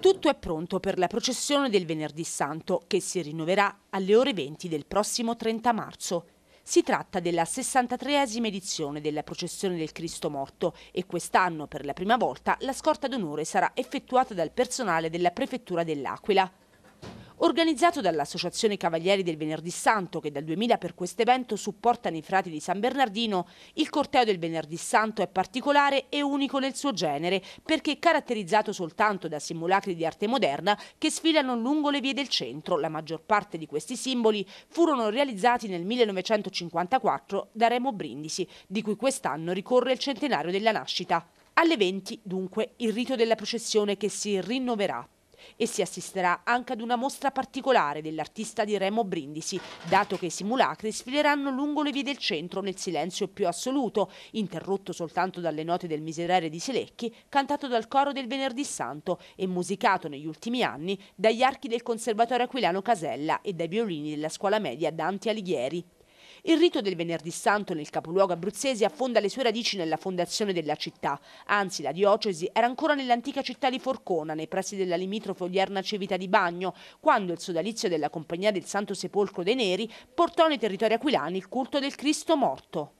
Tutto è pronto per la processione del venerdì santo che si rinnoverà alle ore 20 del prossimo 30 marzo. Si tratta della 63esima edizione della processione del Cristo morto e quest'anno per la prima volta la scorta d'onore sarà effettuata dal personale della Prefettura dell'Aquila organizzato dall'Associazione Cavalieri del Venerdì Santo, che dal 2000 per questo evento supporta nei frati di San Bernardino, il corteo del Venerdì Santo è particolare e unico nel suo genere, perché è caratterizzato soltanto da simulacri di arte moderna che sfilano lungo le vie del centro. La maggior parte di questi simboli furono realizzati nel 1954 da Remo Brindisi, di cui quest'anno ricorre il centenario della nascita. Alle 20, dunque, il rito della processione che si rinnoverà e si assisterà anche ad una mostra particolare dell'artista di Remo Brindisi, dato che i simulacri sfileranno lungo le vie del centro nel silenzio più assoluto, interrotto soltanto dalle note del miserere di Selecchi, cantato dal coro del Venerdì Santo e musicato negli ultimi anni dagli archi del Conservatorio Aquilano Casella e dai violini della scuola media Dante Alighieri. Il rito del venerdì santo nel capoluogo abruzzese affonda le sue radici nella fondazione della città, anzi la diocesi era ancora nell'antica città di Forcona, nei pressi della limitrofe odierna Civita di Bagno, quando il sodalizio della Compagnia del Santo Sepolcro dei Neri portò nei territori aquilani il culto del Cristo morto.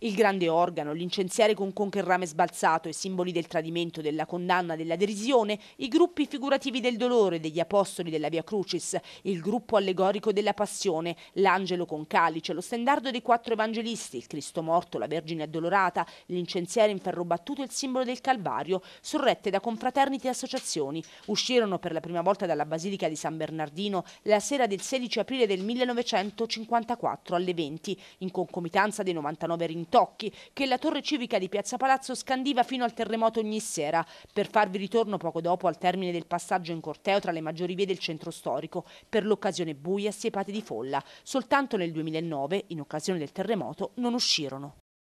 Il grande organo, l'incensiare con conche il rame sbalzato e simboli del tradimento, della condanna, della derisione, i gruppi figurativi del dolore, degli apostoli della Via Crucis, il gruppo allegorico della passione, l'angelo con calice, lo stendardo dei quattro evangelisti, il Cristo morto, la Vergine addolorata, l'incensiere in ferro battuto e il simbolo del Calvario, sorrette da confraternite e associazioni, uscirono per la prima volta dalla Basilica di San Bernardino la sera del 16 aprile del 1954 alle 20, in concomitanza dei 99 rincontri intocchi che la torre civica di Piazza Palazzo scandiva fino al terremoto ogni sera, per farvi ritorno poco dopo al termine del passaggio in corteo tra le maggiori vie del centro storico, per l'occasione buia e siepate di folla. Soltanto nel 2009, in occasione del terremoto, non uscirono.